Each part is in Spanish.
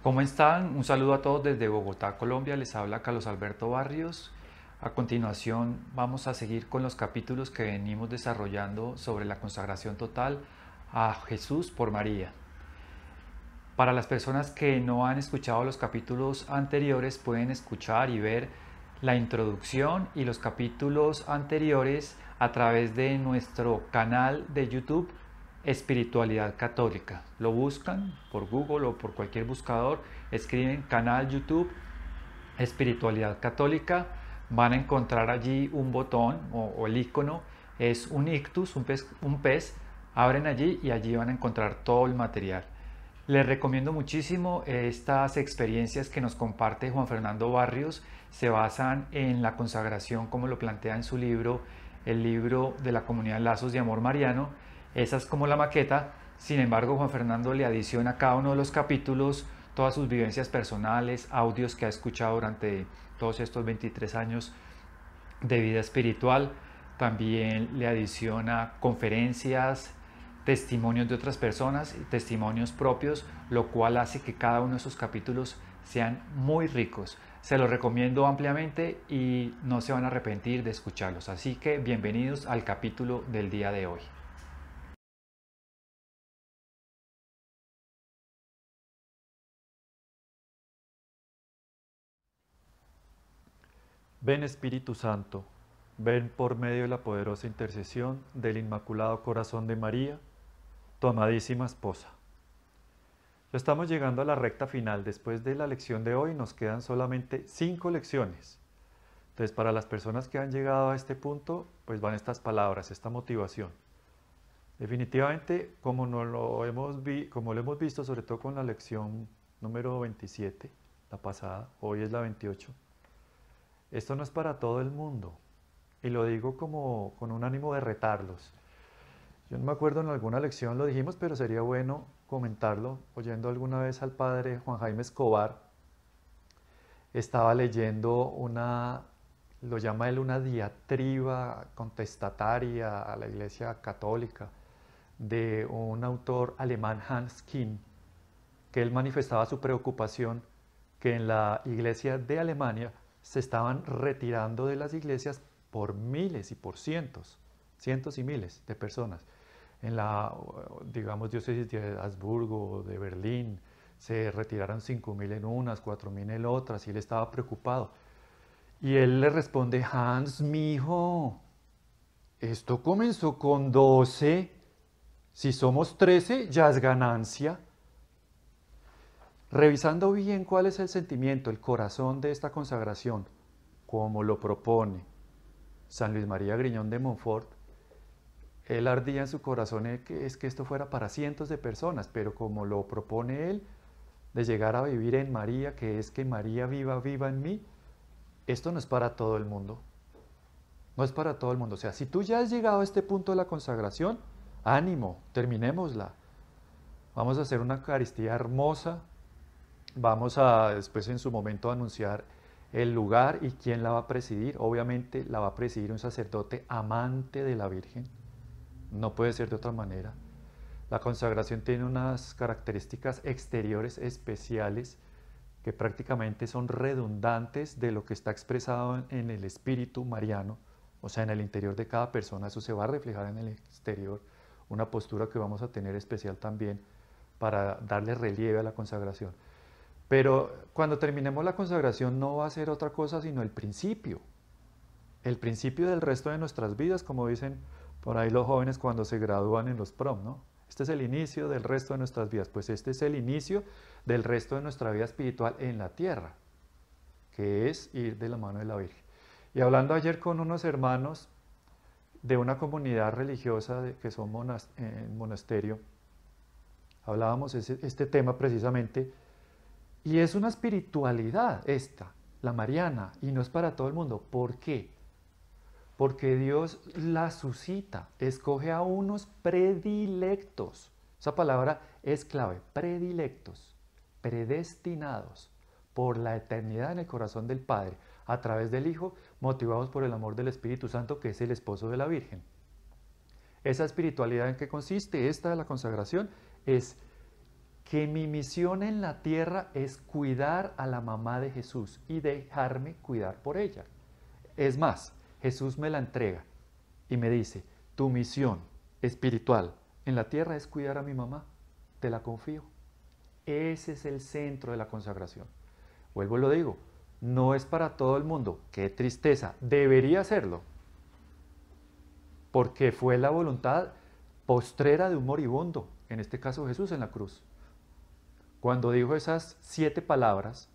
¿Cómo están? Un saludo a todos desde Bogotá, Colombia. Les habla Carlos Alberto Barrios. A continuación vamos a seguir con los capítulos que venimos desarrollando sobre la consagración total a Jesús por María. Para las personas que no han escuchado los capítulos anteriores pueden escuchar y ver la introducción y los capítulos anteriores a través de nuestro canal de YouTube espiritualidad católica. Lo buscan por Google o por cualquier buscador, escriben canal YouTube espiritualidad católica, van a encontrar allí un botón o, el icono, es un ictus, un pez, un pez, abren allí y allí van a encontrar todo el material. Les recomiendo muchísimo estas experiencias que nos comparte Juan Fernando Barrios. Se basan en la consagración, como lo plantea en su libro, el libro de la comunidad Lazos de Amor Mariano esa es como la maqueta. Sin embargo, Juan Fernando le adiciona a cada uno de los capítulos todas sus vivencias personales, audios que ha escuchado durante todos estos 23 años de vida espiritual. También le adiciona conferencias, testimonios de otras personas testimonios propios, lo cual hace que cada uno de esos capítulos sean muy ricos. Se los recomiendo ampliamente y no se van a arrepentir de escucharlos. Así que bienvenidos al capítulo del día de hoy. Ven Espíritu Santo, ven por medio de la poderosa intercesión del Inmaculado Corazón de María, tu amadísima esposa. Ya estamos llegando a la recta final. Después de la lección de hoy nos quedan solamente cinco lecciones. Entonces, para las personas que han llegado a este punto, pues van estas palabras, esta motivación. Definitivamente, como, no lo, hemos como lo hemos visto, sobre todo con la lección número 27, la pasada, hoy es la 28, esto no es para todo el mundo. Y lo digo como con un ánimo de retarlos. Yo no me acuerdo en alguna lección lo dijimos, pero sería bueno comentarlo. Oyendo alguna vez al padre Juan Jaime Escobar, estaba leyendo una, lo llama él una diatriba contestataria a la Iglesia Católica de un autor alemán Hans Kinn, que él manifestaba su preocupación que en la Iglesia de Alemania se estaban retirando de las iglesias por miles y por cientos, cientos y miles de personas. En la, digamos, diócesis de Habsburgo, de Berlín, se retiraron mil en unas, mil en otras, y él estaba preocupado. Y él le responde, Hans, mi hijo, esto comenzó con 12, si somos 13 ya es ganancia. Revisando bien cuál es el sentimiento, el corazón de esta consagración, como lo propone San Luis María Griñón de Montfort, él ardía en su corazón es que esto fuera para cientos de personas, pero como lo propone él, de llegar a vivir en María, que es que María viva, viva en mí, esto no es para todo el mundo. No es para todo el mundo. O sea, si tú ya has llegado a este punto de la consagración, ánimo, terminémosla. Vamos a hacer una Eucaristía hermosa, Vamos a después en su momento anunciar el lugar y quién la va a presidir. Obviamente la va a presidir un sacerdote amante de la Virgen. No puede ser de otra manera. La consagración tiene unas características exteriores especiales que prácticamente son redundantes de lo que está expresado en el espíritu mariano, o sea, en el interior de cada persona. Eso se va a reflejar en el exterior, una postura que vamos a tener especial también para darle relieve a la consagración. Pero cuando terminemos la consagración no va a ser otra cosa sino el principio. El principio del resto de nuestras vidas, como dicen por ahí los jóvenes cuando se gradúan en los prom, ¿no? Este es el inicio del resto de nuestras vidas. Pues este es el inicio del resto de nuestra vida espiritual en la tierra, que es ir de la mano de la Virgen. Y hablando ayer con unos hermanos de una comunidad religiosa que son en eh, monasterio, hablábamos de este tema precisamente y es una espiritualidad esta, la mariana, y no es para todo el mundo. ¿Por qué? Porque Dios la suscita, escoge a unos predilectos. Esa palabra es clave, predilectos, predestinados por la eternidad en el corazón del Padre, a través del Hijo, motivados por el amor del Espíritu Santo, que es el esposo de la Virgen. Esa espiritualidad en que consiste esta de la consagración es que mi misión en la tierra es cuidar a la mamá de Jesús y dejarme cuidar por ella. Es más, Jesús me la entrega y me dice, tu misión espiritual en la tierra es cuidar a mi mamá, te la confío. Ese es el centro de la consagración. Vuelvo y lo digo, no es para todo el mundo, qué tristeza, debería hacerlo, porque fue la voluntad postrera de un moribundo, en este caso Jesús en la cruz. Cuando dijo esas siete palabras,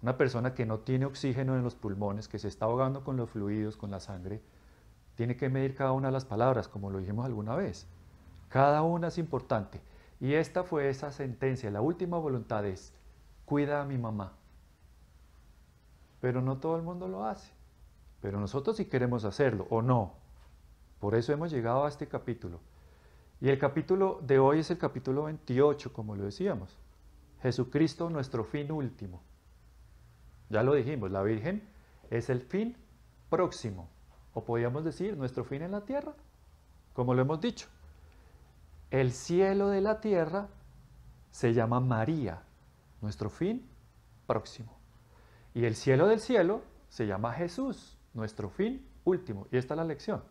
una persona que no tiene oxígeno en los pulmones, que se está ahogando con los fluidos, con la sangre, tiene que medir cada una de las palabras, como lo dijimos alguna vez. Cada una es importante. Y esta fue esa sentencia. La última voluntad es, cuida a mi mamá. Pero no todo el mundo lo hace. Pero nosotros sí queremos hacerlo, o no. Por eso hemos llegado a este capítulo. Y el capítulo de hoy es el capítulo 28, como lo decíamos. Jesucristo nuestro fin último. Ya lo dijimos, la Virgen es el fin próximo, o podríamos decir nuestro fin en la tierra, como lo hemos dicho. El cielo de la tierra se llama María, nuestro fin próximo. Y el cielo del cielo se llama Jesús, nuestro fin último. Y esta es la lección.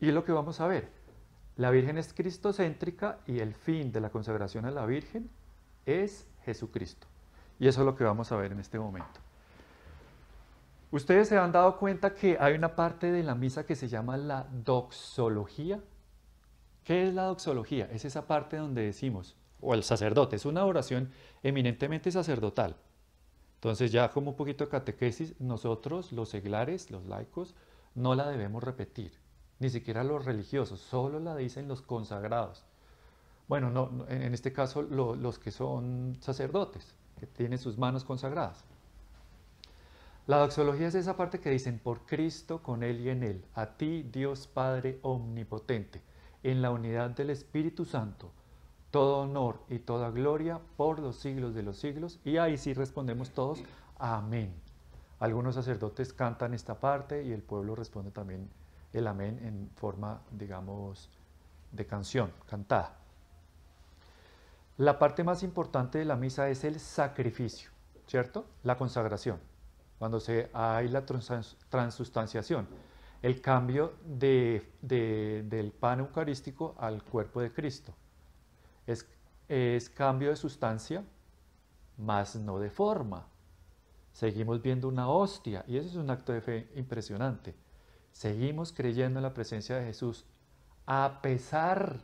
Y es lo que vamos a ver. La Virgen es cristocéntrica y el fin de la consagración a la Virgen es Jesucristo. Y eso es lo que vamos a ver en este momento. Ustedes se han dado cuenta que hay una parte de la misa que se llama la doxología. ¿Qué es la doxología? Es esa parte donde decimos, o el sacerdote, es una oración eminentemente sacerdotal. Entonces ya como un poquito de catequesis, nosotros los seglares, los laicos, no la debemos repetir, ni siquiera los religiosos, solo la dicen los consagrados. Bueno, no, en este caso los que son sacerdotes, que tienen sus manos consagradas. La doxología es esa parte que dicen por Cristo, con Él y en Él, a ti Dios Padre Omnipotente, en la unidad del Espíritu Santo, todo honor y toda gloria por los siglos de los siglos. Y ahí sí respondemos todos, amén. Algunos sacerdotes cantan esta parte y el pueblo responde también el amén en forma, digamos, de canción, cantada. La parte más importante de la misa es el sacrificio, ¿cierto? La consagración, cuando se hay la transustanciación, el cambio del pan eucarístico al cuerpo de Cristo. Es, es cambio de sustancia, más no de forma. Seguimos viendo una hostia y eso es un acto de fe impresionante. Seguimos creyendo en la presencia de Jesús a pesar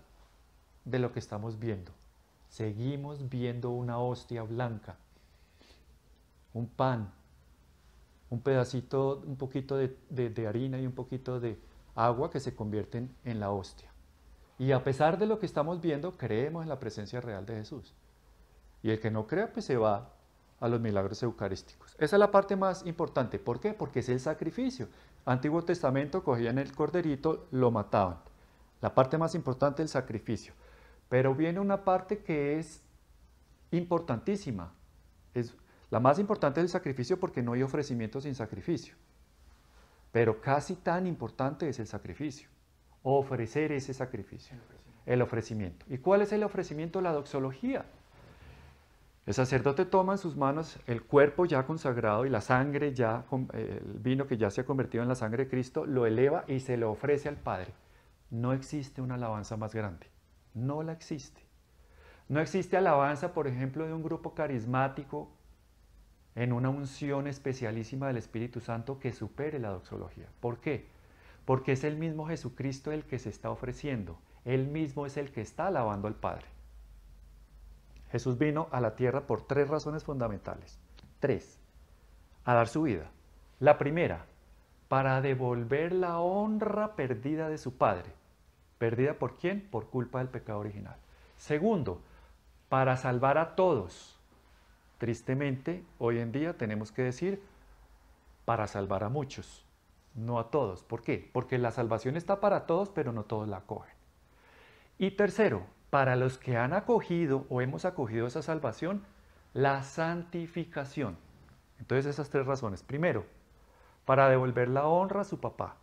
de lo que estamos viendo seguimos viendo una hostia blanca, un pan, un pedacito, un poquito de, harina y un poquito de agua que se convierten en la hostia. Y a pesar de lo que estamos viendo, creemos en la presencia real de Jesús. Y el que no crea, pues se va a los milagros eucarísticos. Esa es la parte más importante. ¿Por qué? Porque es el sacrificio. Antiguo Testamento cogían el corderito, lo mataban. La parte más importante, es el sacrificio. Pero viene una parte que es importantísima. Es, la más importante es el sacrificio porque no hay ofrecimiento sin sacrificio. Pero casi tan importante es el sacrificio, ofrecer ese sacrificio, el ofrecimiento. el ofrecimiento. ¿Y cuál es el ofrecimiento? La doxología. El sacerdote toma en sus manos el cuerpo ya consagrado y la sangre ya, el vino que ya se ha convertido en la sangre de Cristo, lo eleva y se lo ofrece al Padre. No existe una alabanza más grande. No la existe. No existe alabanza, por ejemplo, de un grupo carismático en una unción especialísima del Espíritu Santo que supere la doxología. ¿Por qué? Porque es el mismo Jesucristo el que se está ofreciendo. Él mismo es el que está alabando al Padre. Jesús vino a la tierra por tres razones fundamentales. Tres, a dar su vida. La primera, para devolver la honra perdida de su Padre. ¿Perdida por quién? Por culpa del pecado original. Segundo, para salvar a todos. Tristemente, hoy en día tenemos que decir para salvar a muchos, no a todos. ¿Por qué? Porque la salvación está para todos, pero no todos la acogen. Y tercero, para los que han acogido o hemos acogido esa salvación, la santificación. Entonces esas tres razones. Primero, para devolver la honra a su papá.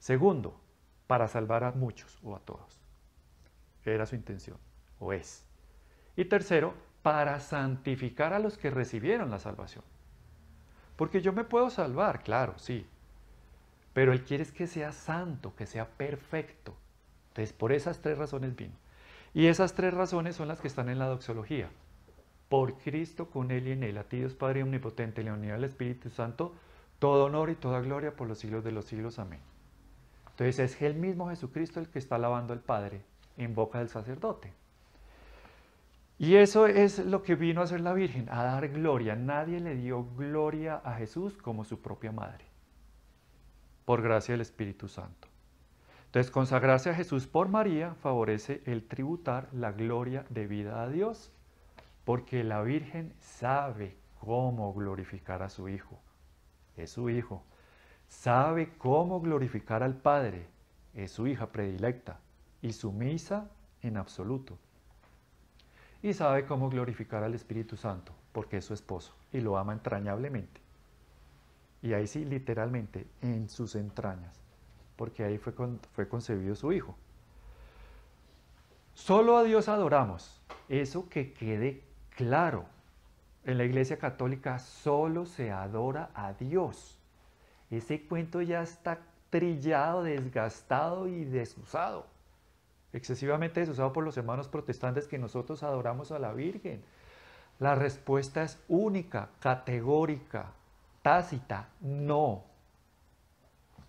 Segundo, para salvar a muchos o a todos. Era su intención, o es. Y tercero, para santificar a los que recibieron la salvación. Porque yo me puedo salvar, claro, sí. Pero Él quiere que sea santo, que sea perfecto. Entonces, por esas tres razones vino. Y esas tres razones son las que están en la doxología. Por Cristo, con Él y en Él, a ti Dios Padre Omnipotente, en la unidad del Espíritu Santo, todo honor y toda gloria por los siglos de los siglos. Amén. Entonces es el mismo Jesucristo el que está alabando al Padre en boca del sacerdote. Y eso es lo que vino a hacer la Virgen, a dar gloria. Nadie le dio gloria a Jesús como su propia madre, por gracia del Espíritu Santo. Entonces, consagrarse a Jesús por María favorece el tributar la gloria debida a Dios, porque la Virgen sabe cómo glorificar a su Hijo. Es su Hijo sabe cómo glorificar al Padre, es su hija predilecta y sumisa en absoluto. Y sabe cómo glorificar al Espíritu Santo, porque es su esposo y lo ama entrañablemente. Y ahí sí, literalmente, en sus entrañas, porque ahí fue, fue concebido su hijo. Solo a Dios adoramos, eso que quede claro. En la Iglesia Católica solo se adora a Dios ese cuento ya está trillado, desgastado y desusado. Excesivamente desusado por los hermanos protestantes que nosotros adoramos a la Virgen. La respuesta es única, categórica, tácita, no.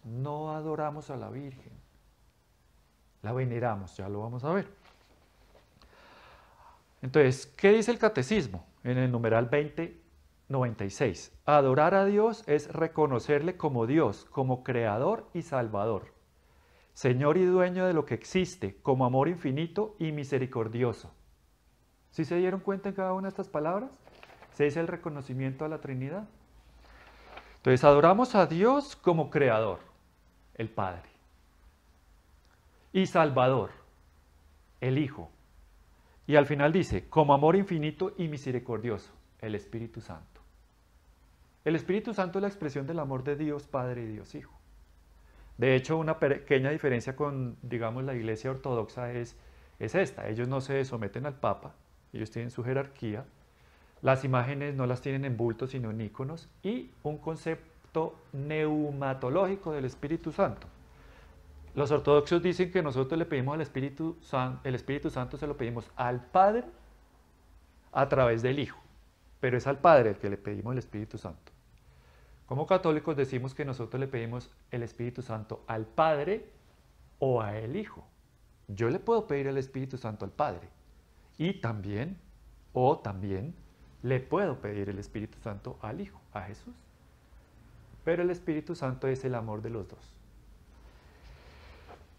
No adoramos a la Virgen. La veneramos, ya lo vamos a ver. Entonces, ¿qué dice el catecismo? En el numeral 20 96. Adorar a Dios es reconocerle como Dios, como Creador y Salvador, Señor y dueño de lo que existe, como amor infinito y misericordioso. ¿Sí se dieron cuenta en cada una de estas palabras? Se dice el reconocimiento a la Trinidad. Entonces adoramos a Dios como Creador, el Padre, y Salvador, el Hijo. Y al final dice, como amor infinito y misericordioso, el Espíritu Santo. El Espíritu Santo es la expresión del amor de Dios Padre y Dios Hijo. De hecho, una pequeña diferencia con, digamos, la Iglesia Ortodoxa es, es esta. Ellos no se someten al Papa, ellos tienen su jerarquía, las imágenes no las tienen en bultos, sino en íconos, y un concepto neumatológico del Espíritu Santo. Los ortodoxos dicen que nosotros le pedimos al Espíritu Santo, el Espíritu Santo se lo pedimos al Padre a través del Hijo, pero es al Padre el que le pedimos el Espíritu Santo. Como católicos decimos que nosotros le pedimos el Espíritu Santo al Padre o a el Hijo. Yo le puedo pedir el Espíritu Santo al Padre y también o también le puedo pedir el Espíritu Santo al Hijo, a Jesús. Pero el Espíritu Santo es el amor de los dos.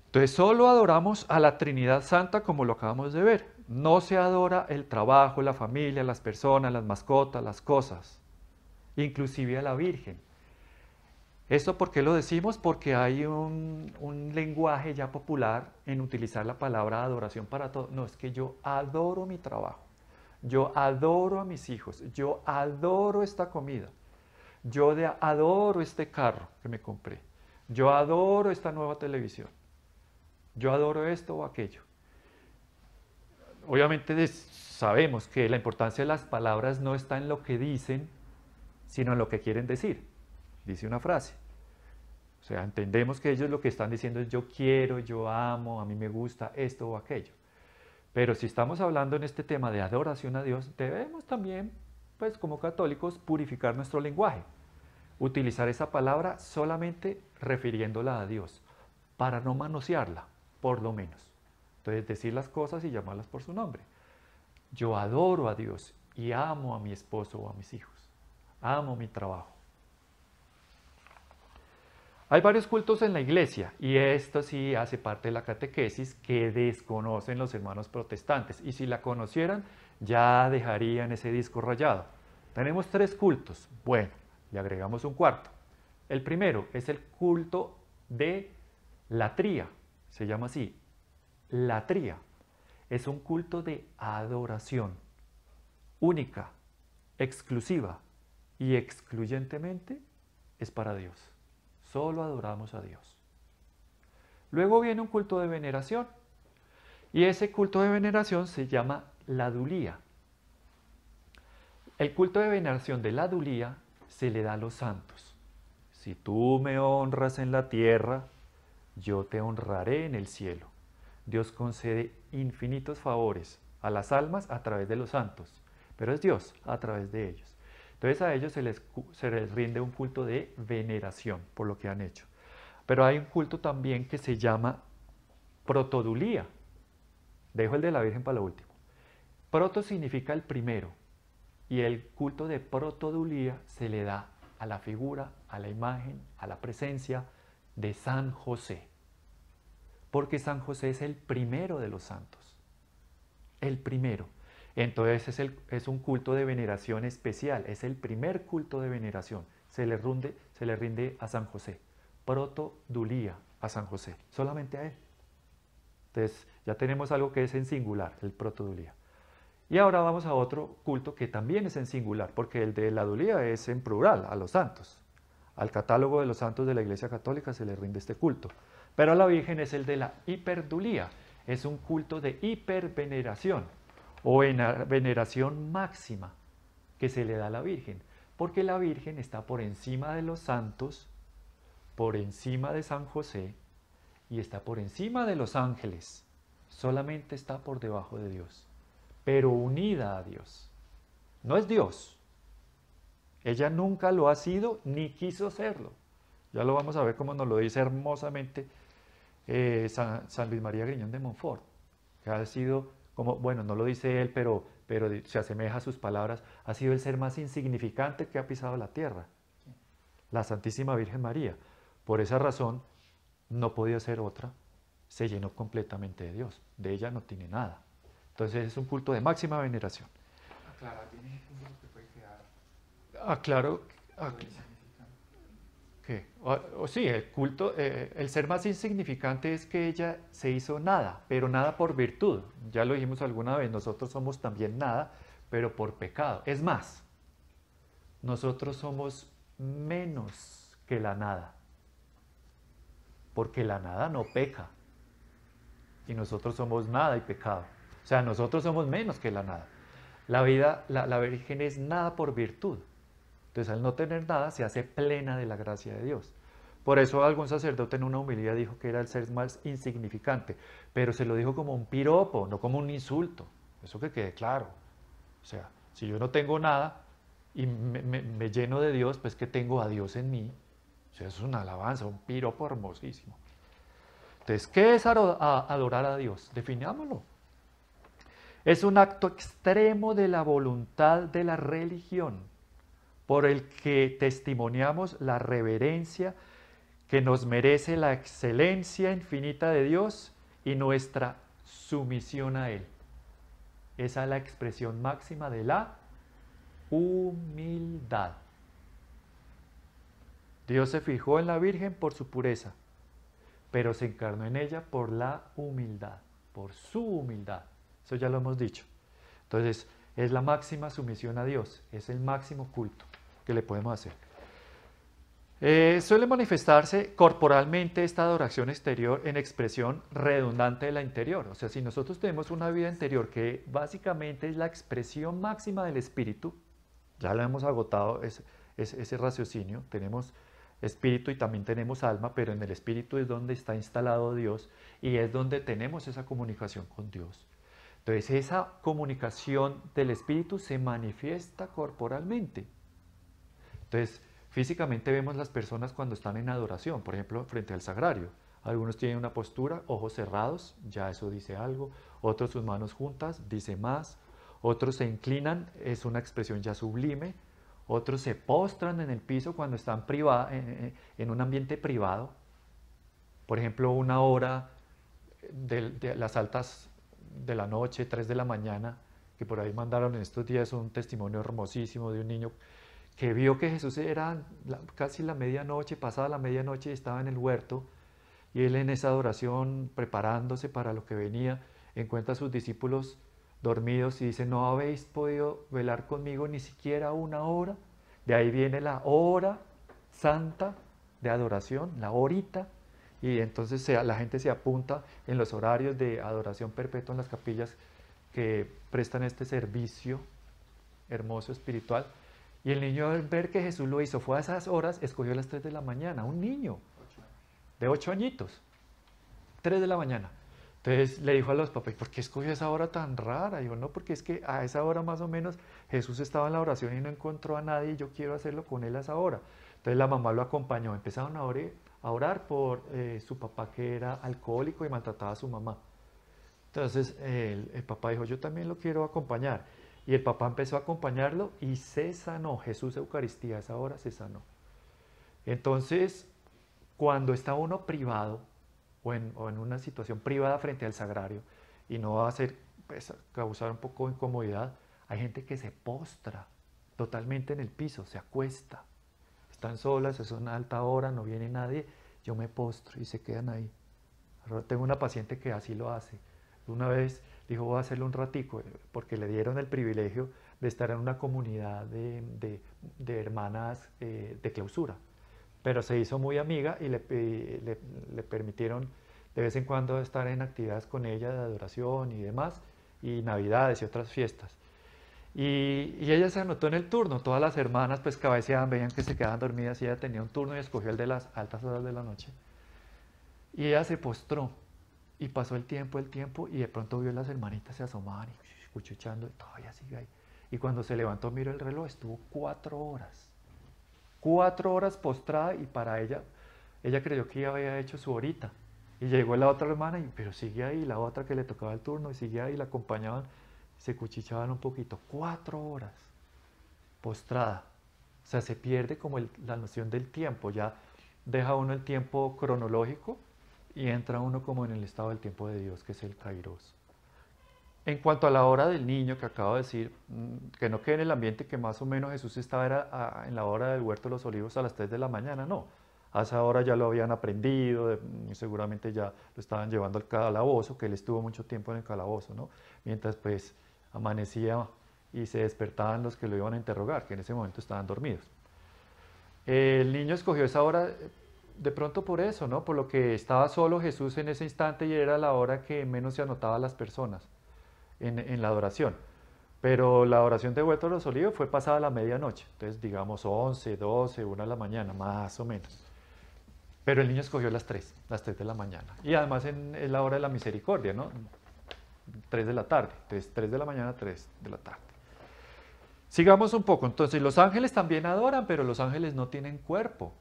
Entonces solo adoramos a la Trinidad Santa como lo acabamos de ver. No se adora el trabajo, la familia, las personas, las mascotas, las cosas inclusive a la Virgen. ¿Esto por qué lo decimos? Porque hay un, lenguaje ya popular en utilizar la palabra adoración para todo. No, es que yo adoro mi trabajo, yo adoro a mis hijos, yo adoro esta comida, yo adoro este carro que me compré, yo adoro esta nueva televisión, yo adoro esto o aquello. Obviamente sabemos que la importancia de las palabras no está en lo que dicen, sino en lo que quieren decir. Dice una frase. O sea, entendemos que ellos lo que están diciendo es yo quiero, yo amo, a mí me gusta esto o aquello. Pero si estamos hablando en este tema de adoración a Dios, debemos también, pues como católicos, purificar nuestro lenguaje. Utilizar esa palabra solamente refiriéndola a Dios, para no manosearla, por lo menos. Entonces, decir las cosas y llamarlas por su nombre. Yo adoro a Dios y amo a mi esposo o a mis hijos. Amo mi trabajo. Hay varios cultos en la iglesia y esto sí hace parte de la catequesis que desconocen los hermanos protestantes y si la conocieran ya dejarían ese disco rayado. Tenemos tres cultos. Bueno, le agregamos un cuarto. El primero es el culto de la tría, se llama así, la tría. Es un culto de adoración única, exclusiva, y excluyentemente es para Dios. Solo adoramos a Dios. Luego viene un culto de veneración y ese culto de veneración se llama la dulía. El culto de veneración de la dulía se le da a los santos. Si tú me honras en la tierra, yo te honraré en el cielo. Dios concede infinitos favores a las almas a través de los santos, pero es Dios a través de ellos. Entonces a ellos se les, se les rinde un culto de veneración por lo que han hecho. Pero hay un culto también que se llama protodulía. Dejo el de la Virgen para lo último. Proto significa el primero y el culto de protodulía se le da a la figura, a la imagen, a la presencia de San José. Porque San José es el primero de los santos. El primero. Entonces es, un culto de veneración especial, es el primer culto de veneración. Se le, rinde a San José, proto protodulía a San José, solamente a él. Entonces ya tenemos algo que es en singular, el proto protodulía. Y ahora vamos a otro culto que también es en singular, porque el de la dulía es en plural, a los santos. Al catálogo de los santos de la Iglesia Católica se le rinde este culto. Pero a la Virgen es el de la hiperdulía, es un culto de hiperveneración o veneración máxima que se le da a la Virgen, porque la Virgen está por encima de los santos, por encima de San José y está por encima de los ángeles, solamente está por debajo de Dios, pero unida a Dios. No es Dios. Ella nunca lo ha sido ni quiso serlo. Ya lo vamos a ver como nos lo dice hermosamente eh, San, San Luis María Griñón de Montfort, que ha sido como, bueno, no lo dice él, pero, pero se asemeja a sus palabras, ha sido el ser más insignificante que ha pisado la tierra, la Santísima Virgen María. Por esa razón, no podía ser otra, se llenó completamente de Dios, de ella no tiene nada. Entonces es un culto de máxima veneración. Aclara, que puede quedar? aclaro o, sí, el culto, eh, el ser más insignificante es que ella se hizo nada, pero nada por virtud. Ya lo dijimos alguna vez, nosotros somos también nada, pero por pecado. Es más, nosotros somos menos que la nada, porque la nada no peca. Y nosotros somos nada y pecado. O sea, nosotros somos menos que la nada. La vida, la Virgen es nada por virtud. Entonces al no tener nada se hace plena de la gracia de Dios. Por eso algún sacerdote en una humildad dijo que era el ser más insignificante, pero se lo dijo como un piropo, no como un insulto. Eso que quede claro. O sea, si yo no tengo nada y me, lleno de Dios, pues que tengo a Dios en mí. O sea, eso es una alabanza, un piropo hermosísimo. Entonces, ¿qué es adorar a Dios? Definiámoslo. Es un acto extremo de la voluntad de la religión por el que testimoniamos la reverencia que nos merece la excelencia infinita de Dios y nuestra sumisión a Él. Esa es la expresión máxima de la humildad. Dios se fijó en la Virgen por su pureza, pero se encarnó en ella por la humildad, por su humildad. Eso ya lo hemos dicho. Entonces, es la máxima sumisión a Dios, es el máximo culto. ¿Qué le podemos hacer. Eh, suele manifestarse corporalmente esta adoración exterior en expresión redundante de la interior. O sea, si nosotros tenemos una vida interior que básicamente es la expresión máxima del espíritu, ya lo hemos agotado ese, ese raciocinio, tenemos espíritu y también tenemos alma, pero en el espíritu es donde está instalado Dios y es donde tenemos esa comunicación con Dios. Entonces esa comunicación del espíritu se manifiesta corporalmente. Entonces, físicamente vemos las personas cuando están en adoración, por ejemplo, frente al sagrario. Algunos tienen una postura, ojos cerrados, ya eso dice algo. Otros sus manos juntas, dice más. Otros se inclinan, es una expresión ya sublime. Otros se postran en el piso cuando están eh, eh, en, un ambiente privado. Por ejemplo, una hora de, las altas de la noche, tres de la mañana, que por ahí mandaron en estos días un testimonio hermosísimo de un niño que vio que Jesús era casi la medianoche, pasada la medianoche, estaba en el huerto, y él en esa adoración, preparándose para lo que venía, encuentra a sus discípulos dormidos y dice, no habéis podido velar conmigo ni siquiera una hora. De ahí viene la hora santa de adoración, la horita. Y entonces la gente se apunta en los horarios de adoración perpetua en las capillas que prestan este servicio hermoso espiritual y el niño al ver que Jesús lo hizo, fue a esas horas, escogió las 3 de la mañana, un niño de 8 añitos, 3 de la mañana. Entonces le dijo a los papás, ¿por qué escogió esa hora tan rara? Y yo no, porque es que a esa hora más o menos Jesús estaba en la oración y no encontró a nadie y yo quiero hacerlo con él a esa hora. Entonces la mamá lo acompañó, empezaron a, orar, a orar por eh, su papá que era alcohólico y maltrataba a su mamá. Entonces el, el papá dijo, yo también lo quiero acompañar. Y el papá empezó a acompañarlo y se sanó. Jesús Eucaristía, a esa hora se sanó. Entonces, cuando está uno privado o en, una situación privada frente al sagrario y no va a pues, causar un poco de incomodidad, hay gente que se postra totalmente en el piso, se acuesta. Están solas, es una alta hora, no viene nadie, yo me postro y se quedan ahí. Tengo una paciente que así lo hace. Una vez dijo voy a hacerlo un ratico, eh, porque le dieron el privilegio de estar en una comunidad de, hermanas eh, de clausura. Pero se hizo muy amiga y eh, le, permitieron de vez en cuando estar en actividades con ella de adoración y demás, y navidades y otras fiestas. Y, ella se anotó en el turno, todas las hermanas pues cabeceaban, veían que se quedaban dormidas y ella tenía un turno y escogió el de las altas horas de la noche. Y ella se postró y pasó el tiempo, el tiempo, y de pronto vio las hermanitas se asomaban y cuchuchando, y todavía sigue ahí. Y cuando se levantó, miró el reloj, estuvo cuatro horas. Cuatro horas postrada, y para ella, ella creyó que ya había hecho su horita. Y llegó la otra hermana, y, pero sigue ahí, la otra que le tocaba el turno, y sigue ahí, la acompañaban, se cuchichaban un poquito. Cuatro horas postrada. O sea, se pierde como la noción del tiempo, ya deja uno el tiempo cronológico y entra uno como en el estado del tiempo de Dios, que es el kairos. En cuanto a la hora del niño, que acabo de decir, mm, que no quede en el ambiente que más o menos Jesús estaba era ah, en la hora del huerto de los olivos a las 3 de la mañana, no. A esa hora ya lo habían aprendido, mm, seguramente ya lo estaban llevando al calabozo, que él estuvo mucho tiempo en el calabozo, ¿no? Mientras pues amanecía y se despertaban los que lo iban a interrogar, que en ese momento estaban dormidos. El niño escogió esa hora eh, de pronto por eso, ¿no? Por lo que estaba solo Jesús en ese instante y era la hora que menos se anotaba a las personas en, la adoración. Pero la oración de Hueto de los olivos fue pasada la medianoche, entonces digamos 11, 12, 1 de la mañana, más o menos. Pero el niño escogió las 3, las 3 de la mañana. Y además en, la hora de la misericordia, ¿no? 3 de la tarde, Entonces, 3 de la mañana, 3 de la tarde. Sigamos un poco, entonces los ángeles también adoran, pero los ángeles no tienen cuerpo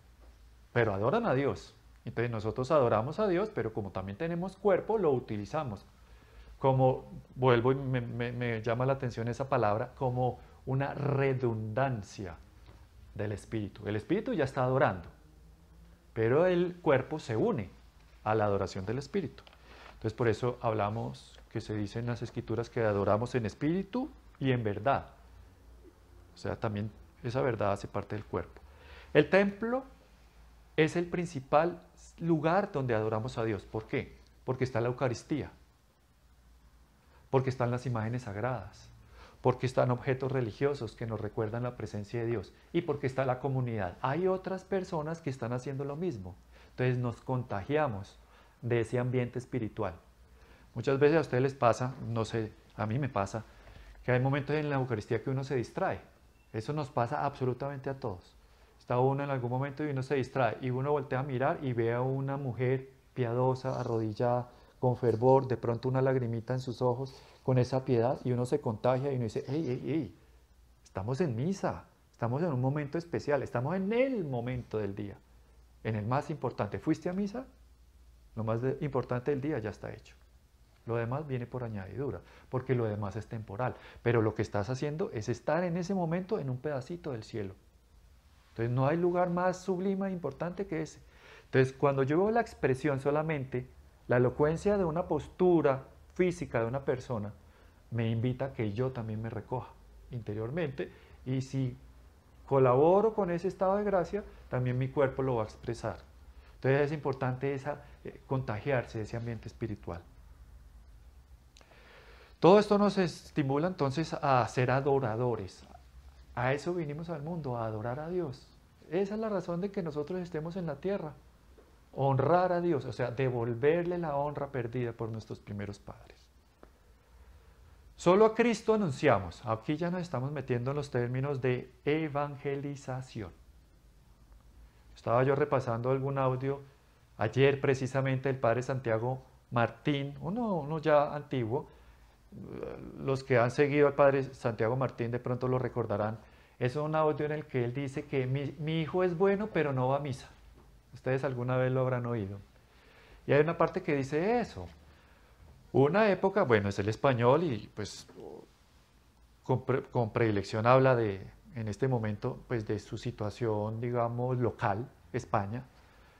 pero adoran a Dios. Entonces nosotros adoramos a Dios, pero como también tenemos cuerpo, lo utilizamos. Como, vuelvo y me, llama la atención esa palabra, como una redundancia del espíritu. El espíritu ya está adorando, pero el cuerpo se une a la adoración del espíritu. Entonces por eso hablamos que se dice en las escrituras que adoramos en espíritu y en verdad. O sea, también esa verdad hace parte del cuerpo. El templo es el principal lugar donde adoramos a Dios. ¿Por qué? Porque está la Eucaristía, porque están las imágenes sagradas, porque están objetos religiosos que nos recuerdan la presencia de Dios y porque está la comunidad. Hay otras personas que están haciendo lo mismo. Entonces nos contagiamos de ese ambiente espiritual. Muchas veces a ustedes les pasa, no sé, a mí me pasa, que hay momentos en la Eucaristía que uno se distrae. Eso nos pasa absolutamente a todos. Está uno en algún momento y uno se distrae y uno voltea a mirar y ve a una mujer piadosa, arrodillada, con fervor, de pronto una lagrimita en sus ojos, con esa piedad y uno se contagia y uno dice, ¡Ey, ey, ey! estamos en misa, estamos en un momento especial, estamos en el momento del día, en el más importante. ¿Fuiste a misa? Lo más importante del día ya está hecho. Lo demás viene por añadidura, porque lo demás es temporal. Pero lo que estás haciendo es estar en ese momento en un pedacito del cielo. Entonces no hay lugar más sublime e importante que ese. Entonces cuando yo veo la expresión solamente, la elocuencia de una postura física de una persona, me invita a que yo también me recoja interiormente y si colaboro con ese estado de gracia, también mi cuerpo lo va a expresar. Entonces es importante esa, eh, contagiarse de ese ambiente espiritual. Todo esto nos estimula entonces a ser adoradores, a eso vinimos al mundo, a adorar a Dios. Esa es la razón de que nosotros estemos en la tierra. Honrar a Dios, o sea, devolverle la honra perdida por nuestros primeros padres. Solo a Cristo anunciamos. Aquí ya nos estamos metiendo en los términos de evangelización. Estaba yo repasando algún audio ayer precisamente el padre Santiago Martín, uno, uno ya antiguo, los que han seguido al padre Santiago Martín de pronto lo recordarán, es un audio en el que él dice que mi, hijo es bueno pero no va a misa. Ustedes alguna vez lo habrán oído. Y hay una parte que dice eso. Una época, bueno, es el español y pues con, con predilección habla de, en este momento, pues de su situación, digamos, local, España,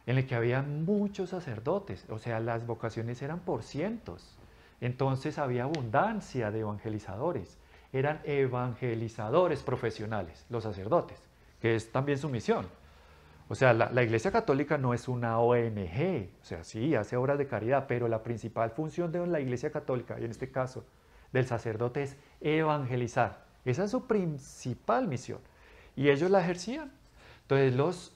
en el que había muchos sacerdotes, o sea, las vocaciones eran por cientos. Entonces había abundancia de evangelizadores. Eran evangelizadores profesionales, los sacerdotes, que es también su misión. O sea, la, Iglesia Católica no es una ONG, o sea, sí, hace obras de caridad, pero la principal función de la Iglesia Católica, y en este caso del sacerdote, es evangelizar. Esa es su principal misión. Y ellos la ejercían. Entonces los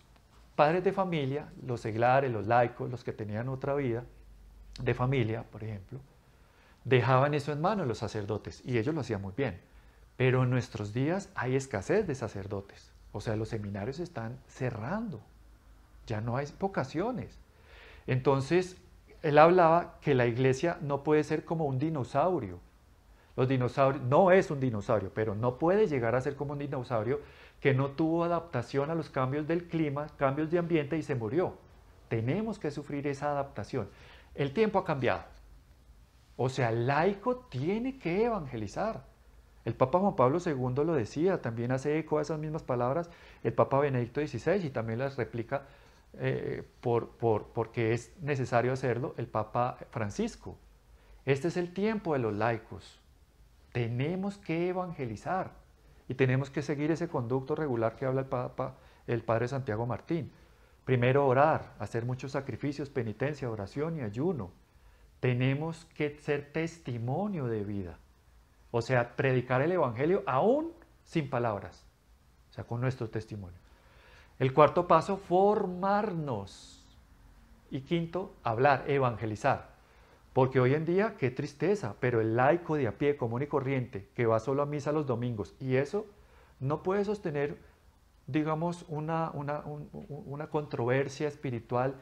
padres de familia, los seglares, los laicos, los que tenían otra vida de familia, por ejemplo, dejaban eso en manos los sacerdotes y ellos lo hacían muy bien. Pero en nuestros días hay escasez de sacerdotes. O sea, los seminarios están cerrando. Ya no hay vocaciones. Entonces, él hablaba que la iglesia no puede ser como un dinosaurio. Los dinosaurios, no es un dinosaurio, pero no puede llegar a ser como un dinosaurio que no tuvo adaptación a los cambios del clima, cambios de ambiente y se murió. Tenemos que sufrir esa adaptación. El tiempo ha cambiado. O sea, el laico tiene que evangelizar. El Papa Juan Pablo II lo decía, también hace eco a esas mismas palabras el Papa Benedicto XVI y también las replica eh, por, por, porque es necesario hacerlo el Papa Francisco. Este es el tiempo de los laicos. Tenemos que evangelizar y tenemos que seguir ese conducto regular que habla el Papa, el Padre Santiago Martín. Primero orar, hacer muchos sacrificios, penitencia, oración y ayuno tenemos que ser testimonio de vida. O sea, predicar el Evangelio aún sin palabras, o sea, con nuestro testimonio. El cuarto paso, formarnos. Y quinto, hablar, evangelizar. Porque hoy en día, qué tristeza, pero el laico de a pie, común y corriente, que va solo a misa los domingos, y eso no puede sostener, digamos, una, controversia espiritual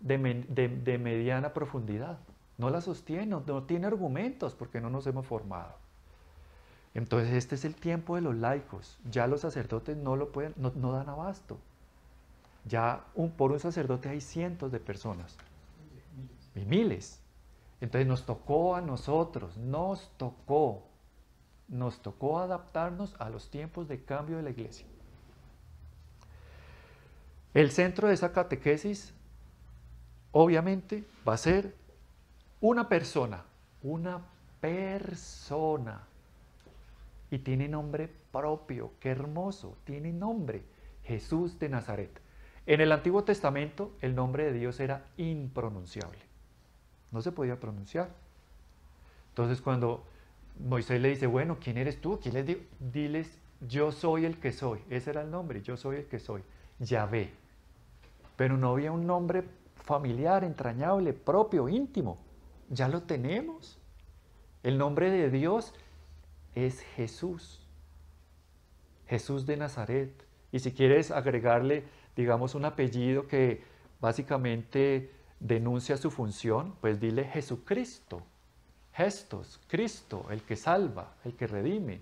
de mediana profundidad. No la sostiene, no tiene argumentos porque no nos hemos formado. Entonces este es el tiempo de los laicos. Ya los sacerdotes no lo pueden, no, dan abasto. Ya por un sacerdote hay cientos de personas y miles. Entonces nos tocó a nosotros, nos tocó, nos tocó adaptarnos a los tiempos de cambio de la iglesia. El centro de esa catequesis, obviamente, va a ser una persona, una persona. Y tiene nombre propio, qué hermoso, tiene nombre, Jesús de Nazaret. En el Antiguo Testamento el nombre de Dios era impronunciable, no se podía pronunciar. Entonces cuando Moisés le dice, bueno, ¿quién eres tú? ¿Quién les Diles, yo soy el que soy, ese era el nombre, yo soy el que soy, Yahvé. Pero no había un nombre familiar, entrañable, propio, íntimo ya lo tenemos. El nombre de Dios es Jesús. Jesús de Nazaret. Y si quieres agregarle, digamos, un apellido que básicamente denuncia su función, pues dile Jesucristo. Gestos, Cristo, el que salva, el que redime,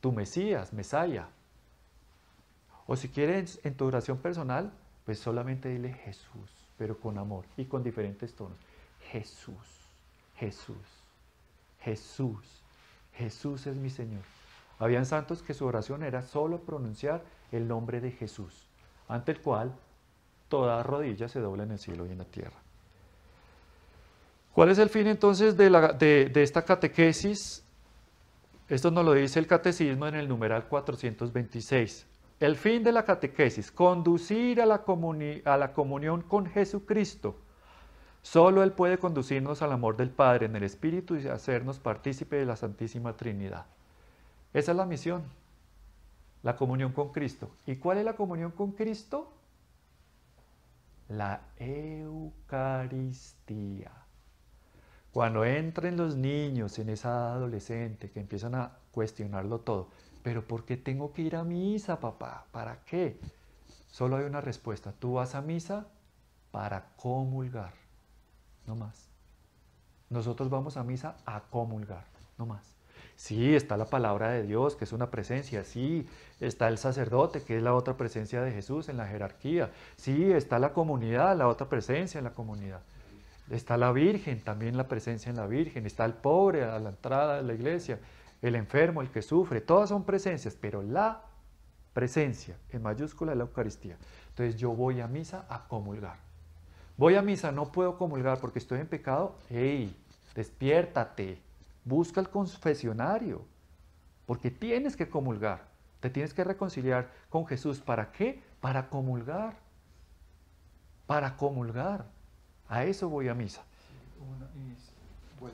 tu Mesías, Mesaya. O si quieres en tu oración personal, pues solamente dile Jesús, pero con amor y con diferentes tonos. Jesús, Jesús, Jesús, Jesús es mi Señor. Habían santos que su oración era solo pronunciar el nombre de Jesús, ante el cual toda rodilla se dobla en el cielo y en la tierra. ¿Cuál es el fin entonces de, la, esta catequesis? Esto nos lo dice el catecismo en el numeral 426. El fin de la catequesis, conducir a la comunión con Jesucristo Solo Él puede conducirnos al amor del Padre en el Espíritu y hacernos partícipe de la Santísima Trinidad. Esa es la misión, la comunión con Cristo. ¿Y cuál es la comunión con Cristo? La Eucaristía. Cuando entren los niños en esa edad adolescente que empiezan a cuestionarlo todo, pero ¿por qué tengo que ir a misa, papá? ¿Para qué? Solo hay una respuesta. Tú vas a misa para comulgar no más. Nosotros vamos a misa a comulgar, no más. Sí, está la palabra de Dios, que es una presencia. Sí, está el sacerdote, que es la otra presencia de Jesús en la jerarquía. Sí, está la comunidad, la otra presencia en la comunidad. Está la Virgen, también la presencia en la Virgen. Está el pobre a la entrada de la iglesia, el enfermo, el que sufre. Todas son presencias, pero la presencia en mayúscula es la Eucaristía. Entonces yo voy a misa a comulgar voy a misa, no puedo comulgar porque estoy en pecado, hey, despiértate, busca el confesionario, porque tienes que comulgar, te tienes que reconciliar con Jesús. ¿Para qué? Para comulgar, para comulgar. A eso voy a misa. Pues,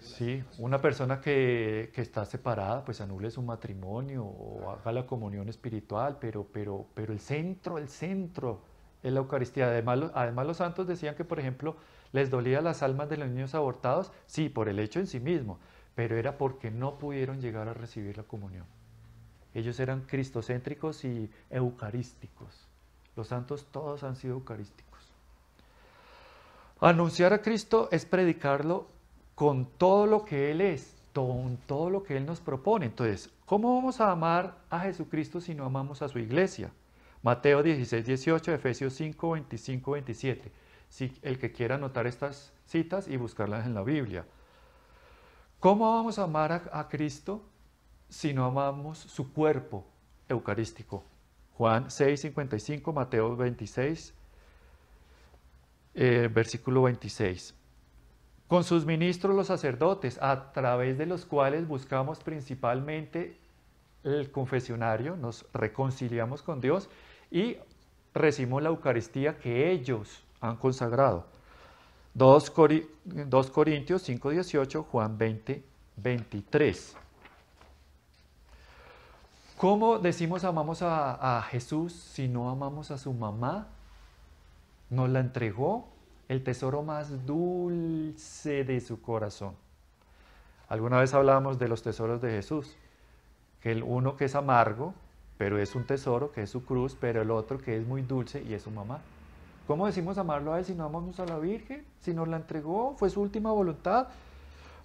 sí, una persona que, está separada, pues anule su matrimonio o haga la comunión espiritual, pero, pero, pero el centro, el centro en la Eucaristía. Además, además los santos decían que, por ejemplo, les dolía las almas de los niños abortados, sí, por el hecho en sí mismo, pero era porque no pudieron llegar a recibir la comunión. Ellos eran cristocéntricos y eucarísticos. Los santos todos han sido eucarísticos. Anunciar a Cristo es predicarlo con todo lo que Él es, con todo lo que Él nos propone. Entonces, ¿cómo vamos a amar a Jesucristo si no amamos a su iglesia? Mateo 16, 18, Efesios 5, 25, 27. Si el que quiera anotar estas citas y buscarlas en la Biblia. ¿Cómo vamos a amar a, Cristo si no amamos su cuerpo eucarístico? Juan 6, 55, Mateo 26, eh, versículo 26. Con sus ministros los sacerdotes, a través de los cuales buscamos principalmente el confesionario, nos reconciliamos con Dios y recibimos la Eucaristía que ellos han consagrado. 2, Corintios 5, 18, Juan 20, 23. ¿Cómo decimos amamos a, a, Jesús si no amamos a su mamá? Nos la entregó el tesoro más dulce de su corazón. Alguna vez hablábamos de los tesoros de Jesús que el uno que es amargo, pero es un tesoro, que es su cruz, pero el otro que es muy dulce y es su mamá. ¿Cómo decimos amarlo a Él si no amamos a la Virgen? Si nos la entregó, fue su última voluntad.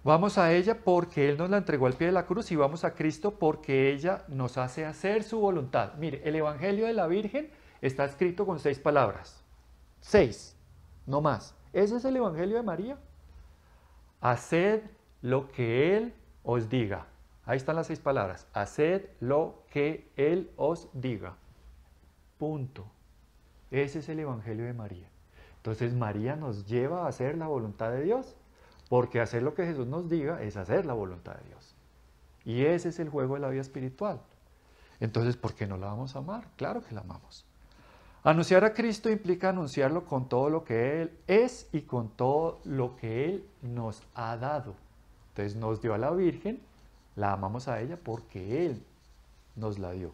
Vamos a ella porque Él nos la entregó al pie de la cruz y vamos a Cristo porque ella nos hace hacer su voluntad. Mire, el Evangelio de la Virgen está escrito con seis palabras. Seis, no más. Ese es el Evangelio de María. Haced lo que Él os diga. Ahí están las seis palabras. Haced lo que Él os diga. Punto. Ese es el Evangelio de María. Entonces María nos lleva a hacer la voluntad de Dios, porque hacer lo que Jesús nos diga es hacer la voluntad de Dios. Y ese es el juego de la vida espiritual. Entonces, ¿por qué no la vamos a amar? Claro que la amamos. Anunciar a Cristo implica anunciarlo con todo lo que Él es y con todo lo que Él nos ha dado. Entonces nos dio a la Virgen la amamos a ella porque Él nos la dio.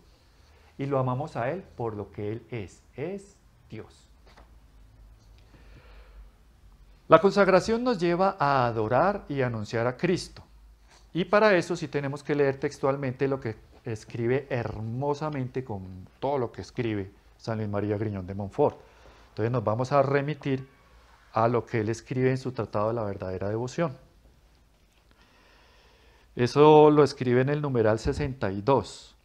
Y lo amamos a Él por lo que Él es. Es Dios. La consagración nos lleva a adorar y anunciar a Cristo. Y para eso sí tenemos que leer textualmente lo que escribe hermosamente con todo lo que escribe San Luis María Griñón de Montfort. Entonces nos vamos a remitir a lo que él escribe en su Tratado de la Verdadera Devoción. Eso lo escribe en el numeral 62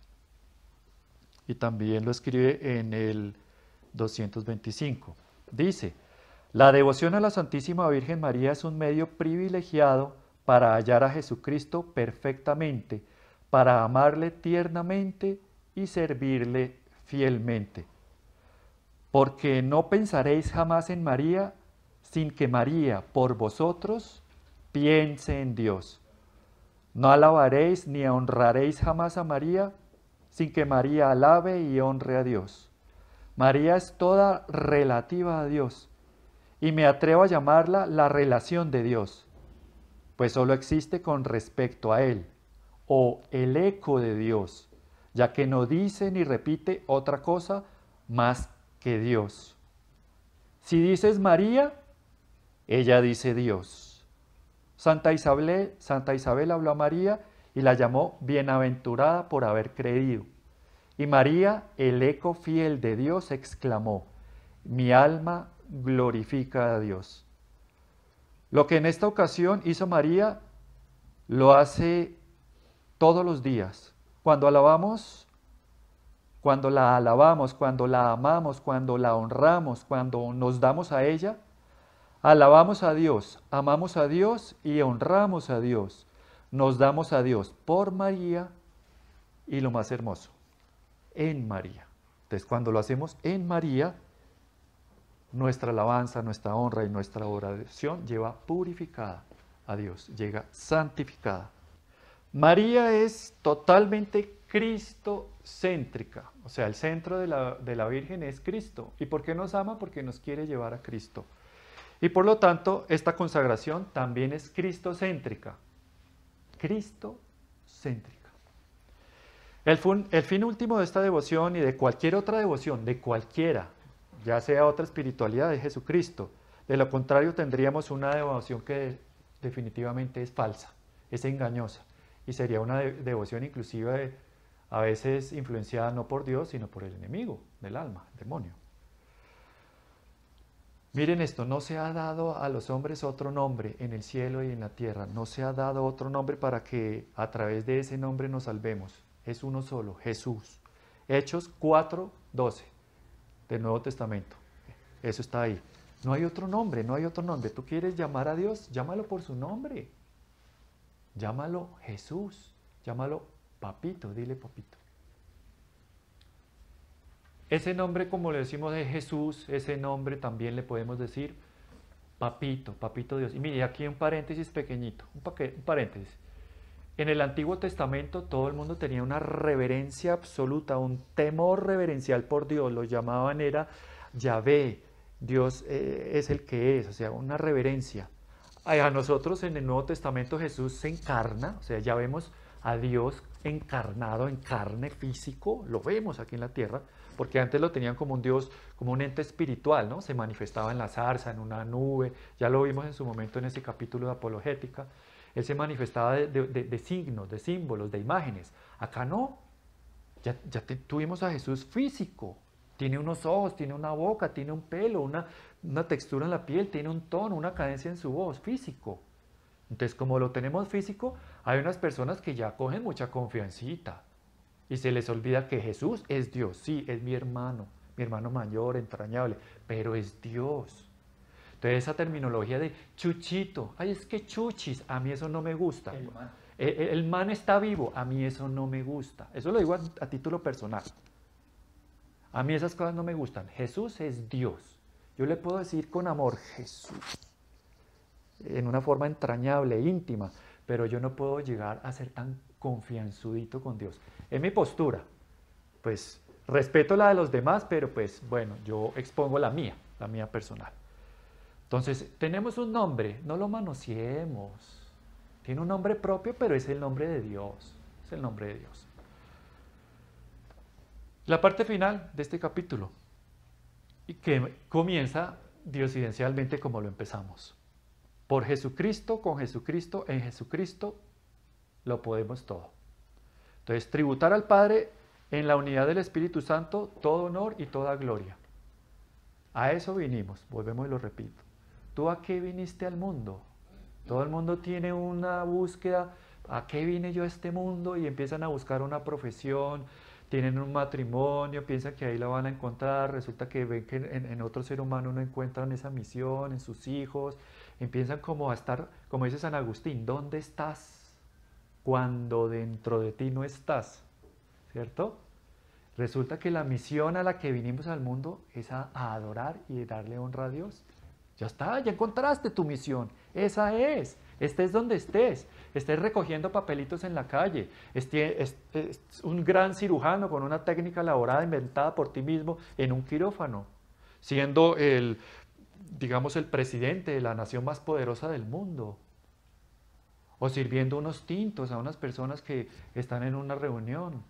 y también lo escribe en el 225. Dice, la devoción a la Santísima Virgen María es un medio privilegiado para hallar a Jesucristo perfectamente, para amarle tiernamente y servirle fielmente. Porque no pensaréis jamás en María sin que María por vosotros piense en Dios. No alabaréis ni honraréis jamás a María sin que María alabe y honre a Dios. María es toda relativa a Dios y me atrevo a llamarla la relación de Dios, pues solo existe con respecto a Él o el eco de Dios, ya que no dice ni repite otra cosa más que Dios. Si dices María, ella dice Dios. Santa Isabel, Santa Isabel habló a María y la llamó bienaventurada por haber creído. Y María, el eco fiel de Dios, exclamó, mi alma glorifica a Dios. Lo que en esta ocasión hizo María lo hace todos los días. Cuando alabamos, cuando la alabamos, cuando la amamos, cuando la honramos, cuando nos damos a ella, Alabamos a Dios, amamos a Dios y honramos a Dios. Nos damos a Dios por María y lo más hermoso, en María. Entonces, cuando lo hacemos en María, nuestra alabanza, nuestra honra y nuestra oración lleva purificada a Dios, llega santificada. María es totalmente cristocéntrica, o sea, el centro de la, de la Virgen es Cristo. ¿Y por qué nos ama? Porque nos quiere llevar a Cristo. Y por lo tanto, esta consagración también es cristocéntrica. Cristocéntrica. El, el fin último de esta devoción y de cualquier otra devoción, de cualquiera, ya sea otra espiritualidad de Jesucristo, de lo contrario tendríamos una devoción que definitivamente es falsa, es engañosa y sería una devoción inclusive a veces influenciada no por Dios, sino por el enemigo del alma, el demonio. Miren esto, no se ha dado a los hombres otro nombre en el cielo y en la tierra, no se ha dado otro nombre para que a través de ese nombre nos salvemos. Es uno solo, Jesús. Hechos 4, 12 del Nuevo Testamento. Eso está ahí. No hay otro nombre, no hay otro nombre. Tú quieres llamar a Dios, llámalo por su nombre. Llámalo Jesús, llámalo papito, dile papito. Ese nombre, como le decimos, de Jesús, ese nombre también le podemos decir Papito, Papito Dios. Y mire, aquí un paréntesis pequeñito, un, paréntesis. En el Antiguo Testamento todo el mundo tenía una reverencia absoluta, un temor reverencial por Dios. Lo llamaban era Yahvé, Dios eh, es el que es, o sea, una reverencia. A nosotros en el Nuevo Testamento Jesús se encarna, o sea, ya vemos a Dios encarnado en carne físico, lo vemos aquí en la tierra, porque antes lo tenían como un Dios, como un ente espiritual, ¿no? Se manifestaba en la zarza, en una nube, ya lo vimos en su momento en ese capítulo de Apologética. Él se manifestaba de, signos, de símbolos, de imágenes. Acá no. Ya, ya tuvimos a Jesús físico. Tiene unos ojos, tiene una boca, tiene un pelo, una, una textura en la piel, tiene un tono, una cadencia en su voz, físico. Entonces, como lo tenemos físico, hay unas personas que ya cogen mucha confiancita y se les olvida que Jesús es Dios, sí, es mi hermano, mi hermano mayor, entrañable, pero es Dios. Entonces esa terminología de chuchito, ay, es que chuchis, a mí eso no me gusta. El man, e, e, está vivo, a mí eso no me gusta. Eso lo digo a título personal. A mí esas cosas no me gustan. Jesús es Dios. Yo le puedo decir con amor, Jesús, en una forma entrañable, íntima, pero yo no puedo llegar a ser tan confianzudito con Dios. Es mi postura. Pues respeto la de los demás, pero pues bueno, yo expongo la mía, la mía personal. Entonces, tenemos un nombre, no lo manoseemos. Tiene un nombre propio, pero es el nombre de Dios. Es el nombre de Dios. La parte final de este capítulo, y que comienza diosidencialmente como lo empezamos. Por Jesucristo, con Jesucristo, en Jesucristo, lo podemos todo. Entonces, tributar al Padre en la unidad del Espíritu Santo todo honor y toda gloria. A eso vinimos, volvemos y lo repito. ¿Tú a qué viniste al mundo? Todo el mundo tiene una búsqueda, ¿a qué vine yo a este mundo? Y empiezan a buscar una profesión, tienen un matrimonio, piensan que ahí la van a encontrar, resulta que ven que en, otro ser humano no encuentran esa misión, en sus hijos, empiezan como a estar, como dice San Agustín, ¿dónde estás? cuando dentro de ti no estás, ¿cierto? Resulta que la misión a la que vinimos al mundo es a, adorar y darle honra a Dios. Ya está, ya encontraste tu misión. Esa es. Estés donde estés. Estés recogiendo papelitos en la calle. Estés, un gran cirujano con una técnica elaborada, inventada por ti mismo en un quirófano. Siendo el, digamos, el presidente de la nación más poderosa del mundo o sirviendo unos tintos a unas personas que están en una reunión.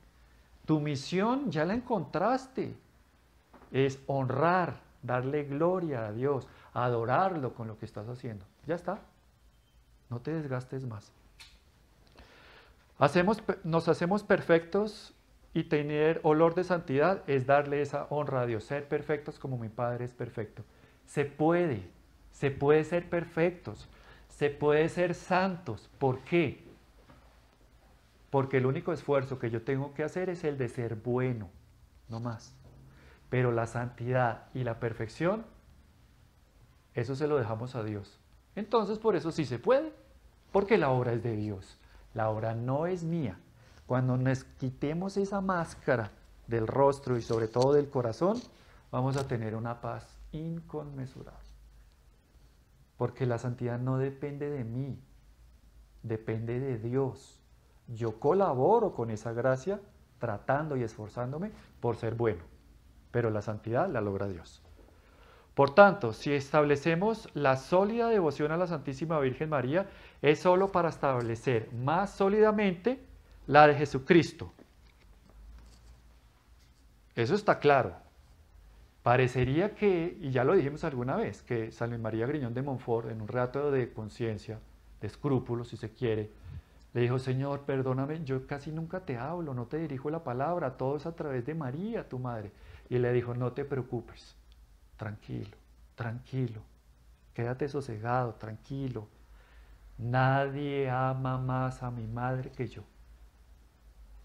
Tu misión ya la encontraste. Es honrar, darle gloria a Dios, adorarlo con lo que estás haciendo. Ya está. No te desgastes más. Hacemos, nos hacemos perfectos y tener olor de santidad es darle esa honra a Dios. Ser perfectos como mi Padre es perfecto. Se puede, se puede ser perfectos se puede ser santos. ¿Por qué? Porque el único esfuerzo que yo tengo que hacer es el de ser bueno, no más. Pero la santidad y la perfección, eso se lo dejamos a Dios. Entonces, por eso sí se puede, porque la obra es de Dios, la obra no es mía. Cuando nos quitemos esa máscara del rostro y sobre todo del corazón, vamos a tener una paz inconmensurable. Porque la santidad no depende de mí, depende de Dios. Yo colaboro con esa gracia tratando y esforzándome por ser bueno, pero la santidad la logra Dios. Por tanto, si establecemos la sólida devoción a la Santísima Virgen María, es sólo para establecer más sólidamente la de Jesucristo. Eso está claro. Parecería que, y ya lo dijimos alguna vez, que San Luis María Griñón de Montfort, en un rato de conciencia, de escrúpulos, si se quiere, le dijo, Señor, perdóname, yo casi nunca te hablo, no te dirijo la palabra, todo es a través de María, tu madre. Y le dijo, no te preocupes, tranquilo, tranquilo, quédate sosegado, tranquilo. Nadie ama más a mi madre que yo.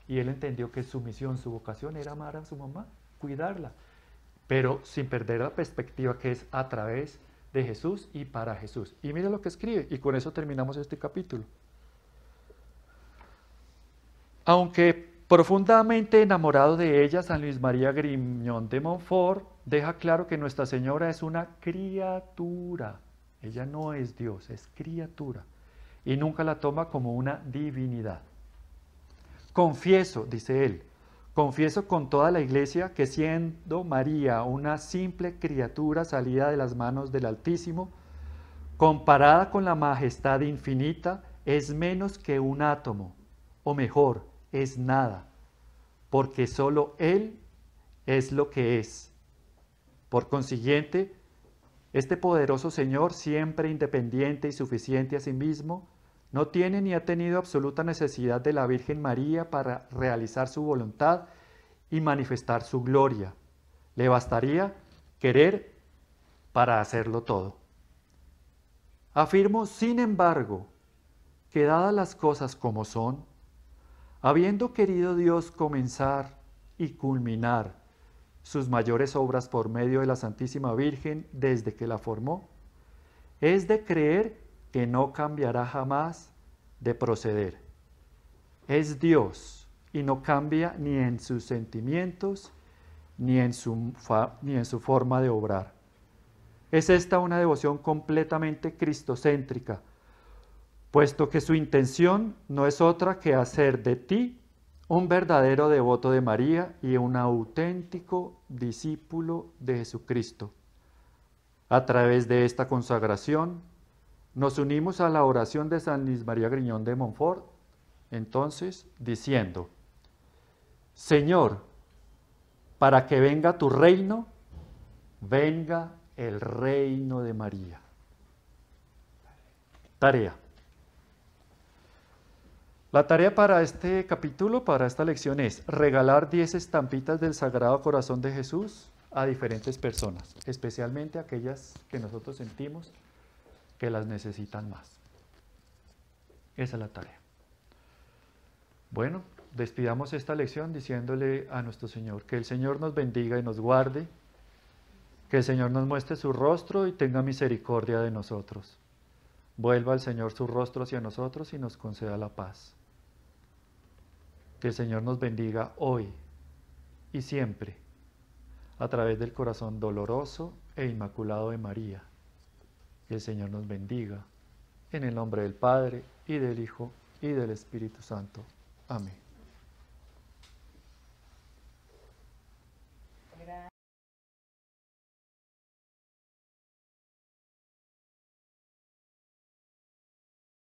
Y él entendió que su misión, su vocación era amar a su mamá, cuidarla pero sin perder la perspectiva que es a través de Jesús y para Jesús. Y mire lo que escribe, y con eso terminamos este capítulo. Aunque profundamente enamorado de ella, San Luis María Grimón de Montfort deja claro que Nuestra Señora es una criatura. Ella no es Dios, es criatura. Y nunca la toma como una divinidad. Confieso, dice él, Confieso con toda la iglesia que siendo María una simple criatura salida de las manos del Altísimo, comparada con la majestad infinita, es menos que un átomo, o mejor, es nada, porque solo Él es lo que es. Por consiguiente, este poderoso Señor, siempre independiente y suficiente a sí mismo, no tiene ni ha tenido absoluta necesidad de la Virgen María para realizar su voluntad y manifestar su gloria. Le bastaría querer para hacerlo todo. Afirmo, sin embargo, que dadas las cosas como son, habiendo querido Dios comenzar y culminar sus mayores obras por medio de la Santísima Virgen desde que la formó, es de creer que que no cambiará jamás de proceder. Es Dios y no cambia ni en sus sentimientos ni en su, ni en su forma de obrar. Es esta una devoción completamente cristocéntrica, puesto que su intención no es otra que hacer de ti un verdadero devoto de María y un auténtico discípulo de Jesucristo. A través de esta consagración, nos unimos a la oración de San Luis María Griñón de Montfort, entonces diciendo, Señor, para que venga tu reino, venga el reino de María. Tarea. La tarea para este capítulo, para esta lección, es regalar 10 estampitas del Sagrado Corazón de Jesús a diferentes personas, especialmente aquellas que nosotros sentimos que las necesitan más. Esa es la tarea. Bueno, despidamos esta lección diciéndole a nuestro Señor que el Señor nos bendiga y nos guarde, que el Señor nos muestre su rostro y tenga misericordia de nosotros. Vuelva el Señor su rostro hacia nosotros y nos conceda la paz. Que el Señor nos bendiga hoy y siempre a través del corazón doloroso e inmaculado de María que el Señor nos bendiga. En el nombre del Padre, y del Hijo, y del Espíritu Santo. Amén.